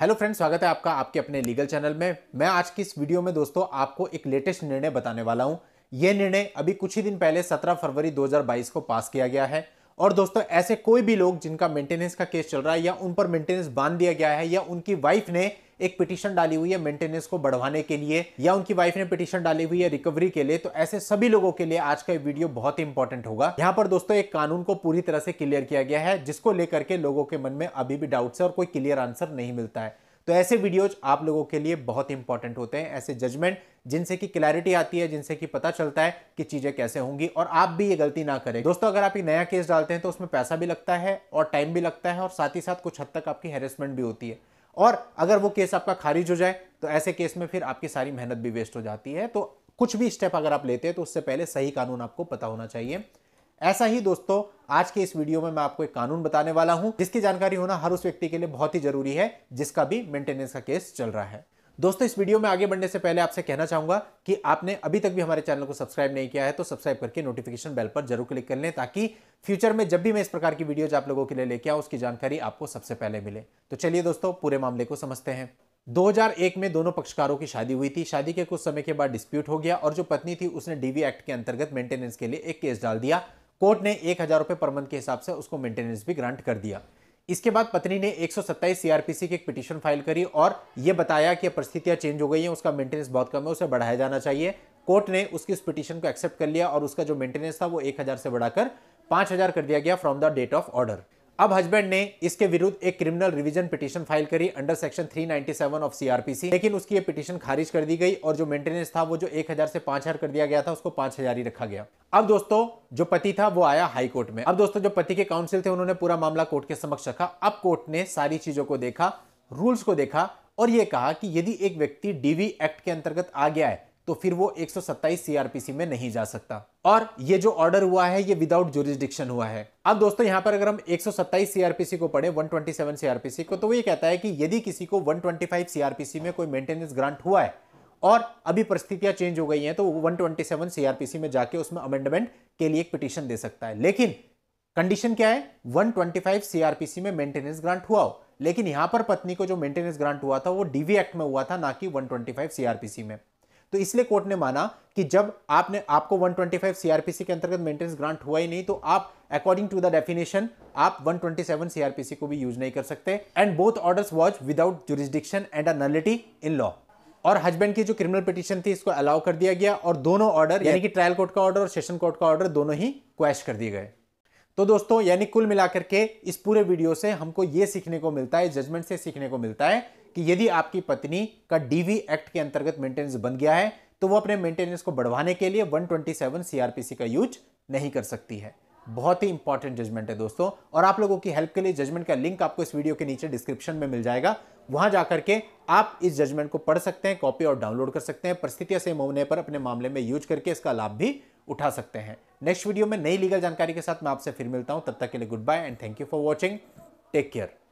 hello friends स्वागत है आपका आपके अपने लीगल चैनल में मैं आज की इस वीडियो में दोस्तों आपको एक लेटेस्ट निर्णय बताने वाला हूं यह निर्णय अभी कुछ ही दिन पहले 17 फरवरी 2022 को पास किया गया है और दोस्तों ऐसे कोई भी लोग जिनका मेंटेनेंस का केस चल रहा है या उन पर मेंटेनेंस बांध दिया गया है या उनकी वाइफ ने एक पिटीशन डाली हुई है मेंटेनेंस को बढ़वाने के लिए या उनकी वाइफ ने पिटीशन डाली हुई है रिकवरी के लिए तो ऐसे सभी लोगों के लिए आज का वीडियो बहुत ही इंपॉर्टेंट होगा यहाँ पर दोस्तों एक कानून को पूरी तरह से क्लियर किया गया है जिसको लेकर के लोगों के मन में अभी भी डाउट है और कोई क्लियर आंसर नहीं मिलता है तो ऐसे वीडियोज आप लोगों के लिए बहुत इंपॉर्टेंट होते हैं ऐसे जजमेंट जिनसे कि क्लैरिटी आती है जिनसे कि पता चलता है कि चीजें कैसे होंगी और आप भी ये गलती ना करें दोस्तों अगर आप ये नया केस डालते हैं तो उसमें पैसा भी लगता है और टाइम भी लगता है और साथ ही साथ कुछ हद तक आपकी हेरेसमेंट भी होती है और अगर वो केस आपका खारिज हो जाए तो ऐसे केस में फिर आपकी सारी मेहनत भी वेस्ट हो जाती है तो कुछ भी स्टेप अगर आप लेते हैं तो उससे पहले सही कानून आपको पता होना चाहिए ऐसा ही दोस्तों आज के इस वीडियो में मैं आपको एक कानून बताने वाला हूं जिसकी जानकारी होना हर उस व्यक्ति के लिए बहुत ही जरूरी है जिसका भी मेंटेनेंस का केस चल रहा है दोस्तों इस वीडियो में आगे बढ़ने से पहले आपसे कहना चाहूंगा कि आपने अभी तक भी हमारे चैनल को सब्सक्राइब नहीं किया है तो सब्सक्राइब करके नोटिफिकेशन बेल पर जरूर क्लिक कर लें ताकि फ्यूचर में जब भी मैं इस प्रकार की वीडियोज आप लोगों के लिए लेके आऊँ उसकी जानकारी आपको सबसे पहले मिले तो चलिए दोस्तों पूरे मामले को समझते हैं 2001 में दोनों पक्षकारों की शादी हुई थी शादी के कुछ समय के बाद डिस्प्यूट हो गया और जो पत्नी थी उसने डीवी एक्ट के अंतर्गत मेंटेनेंस के लिए एक केस डाल दिया कोर्ट ने एक हजार रुपए पर मंथ के हिसाब से उसको मेंटेनेंस भी ग्रांट कर दिया इसके बाद पत्नी ने 127 सीआरपीसी की एक पिटीशन फाइल करी और ये बताया कि परिस्थितियां चेंज हो गई हैं उसका मेंटेनेंस बहुत कम है उसे बढ़ाया जाना चाहिए कोर्ट ने उसकी उस पिटीशन को एक्सेप्ट कर लिया और उसका जो मेंटेनेंस था वो 1000 से बढ़ाकर 5000 कर दिया गया from the date of order अब हस्बैंड ने इसके विरुद्ध एक क्रिमिनल रिवीजन पिटीशन फाइल करी अंडर सेक्शन 397 ऑफ सीआरपीसी लेकिन उसकी ये पिटीशन खारिज कर दी गई और जो मेंटेनेंस था वो जो 1000 से 5000 कर दिया गया था उसको 5000 ही रखा गया अब दोस्तों जो पति था वो आया हाई कोर्ट में अब दोस्तों जो पति के काउंसिल थे उन्होंने पूरा मामला कोर्ट के समक्ष रखा अब कोर्ट ने सारी चीजों को देखा रूल्स को देखा और ये कहा कि यदि एक व्यक्ति डीवी एक्ट के अंतर्गत आ गया है तो फिर वो 127 सीआरपीसी में नहीं जा सकता और ये जो ऑर्डर हुआ है ये विदाउट जोरिस्डिक्शन हुआ है अब दोस्तों यहाँ पर अगर हम 127 सीआरपीसी को पढ़े 127 सीआरपीसी को तो वो ये कहता है कि यदि किसी को 125 सीआरपीसी में कोई मेंटेनेंस ग्रांट हुआ है और अभी परिस्थितियां चेंज हो गई हैं तो वो 127 सीआरपीसी में जाके उसमें अमेंडमेंट के लिए एक पिटिशन दे सकता है लेकिन कंडीशन क्या है 125 सीआरपीसी में मेंटेनेंस ग्रांट हुआ हो लेकिन यहां पर पत्नी को जो मेंटेनेंस ग्रांट हुआ था वो डीवी एक्ट में हुआ था ना कि 125 सीआरपीसी में तो इसलिए कोर्ट ने माना कि जब आपने आपको 125 सीआरपीसी के अंतर्गत मेंटेनेंस ग्रांट हुआ ही नहीं तो आप अकॉर्डिंग टू द डेफिनेशन आप 127 सीआरपीसी को भी यूज नहीं कर सकते and both orders was without jurisdiction and a nullity in law और हस्बैंड की जो क्रिमिनल पिटिशन थी इसको अलाउ कर दिया गया और दोनों ऑर्डर यानी कि ट्रायल कोर्ट का ऑर्डर और सेशन कोर्ट का ऑर्डर दोनों ही क्वेश कर दिए गए तो दोस्तों यानी कुल मिलाकर के इस पूरे वीडियो से हमको ये सीखने को मिलता है जजमेंट से सीखने को मिलता है कि यदि आपकी पत्नी का डीवी एक्ट के अंतर्गत मेंटेनेंस बन गया है तो वो अपने मेंटेनेंस को बढ़वाने के लिए 127 सीआरपीसी का यूज नहीं कर सकती है बहुत ही इंपॉर्टेंट जजमेंट है दोस्तों और आप लोगों की हेल्प के लिए जजमेंट का लिंक आपको इस वीडियो के नीचे डिस्क्रिप्शन में मिल जाएगा वहां जाकर के आप इस जजमेंट को पढ़ सकते हैं कॉपी और डाउनलोड कर सकते हैं परिस्थितियां सेम होने पर अपने मामले में यूज करके इसका लाभ भी उठा सकते हैं नेक्स्ट वीडियो में नई लीगल जानकारी के साथ मैं आपसे फिर मिलता हूं तब तक के लिए goodbye and thank you for watching take care